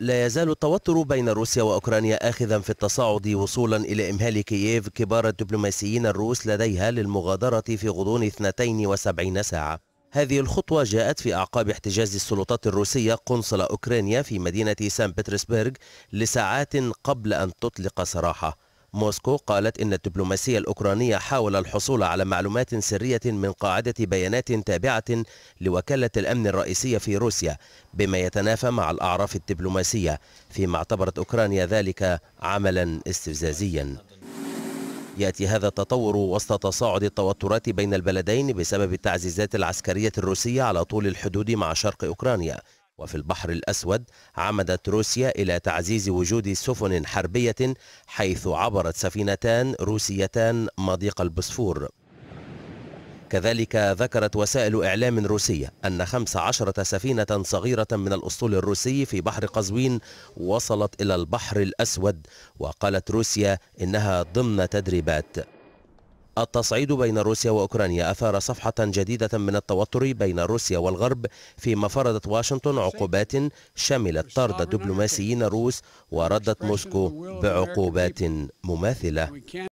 لا يزال التوتر بين روسيا وأوكرانيا آخذا في التصاعد وصولا إلى إمهال كييف كبار الدبلوماسيين الروس لديها للمغادرة في غضون 72 ساعة هذه الخطوة جاءت في أعقاب احتجاز السلطات الروسية قنصل أوكرانيا في مدينة سان بطرسبرغ لساعات قبل أن تطلق سراحه موسكو قالت إن الدبلوماسية الأوكرانية حاول الحصول على معلومات سرية من قاعدة بيانات تابعة لوكالة الأمن الرئيسية في روسيا بما يتنافى مع الأعراف الدبلوماسية فيما اعتبرت أوكرانيا ذلك عملا استفزازيا يأتي هذا التطور وسط تصاعد التوترات بين البلدين بسبب التعزيزات العسكرية الروسية على طول الحدود مع شرق أوكرانيا وفي البحر الأسود عمدت روسيا إلى تعزيز وجود سفن حربية حيث عبرت سفينتان روسيتان مضيق البسفور كذلك ذكرت وسائل إعلام روسية أن 15 سفينة صغيرة من الأسطول الروسي في بحر قزوين وصلت إلى البحر الأسود وقالت روسيا إنها ضمن تدريبات التصعيد بين روسيا وأوكرانيا أثار صفحة جديدة من التوتر بين روسيا والغرب فيما فرضت واشنطن عقوبات شملت طرد دبلوماسيين روس وردت موسكو بعقوبات مماثلة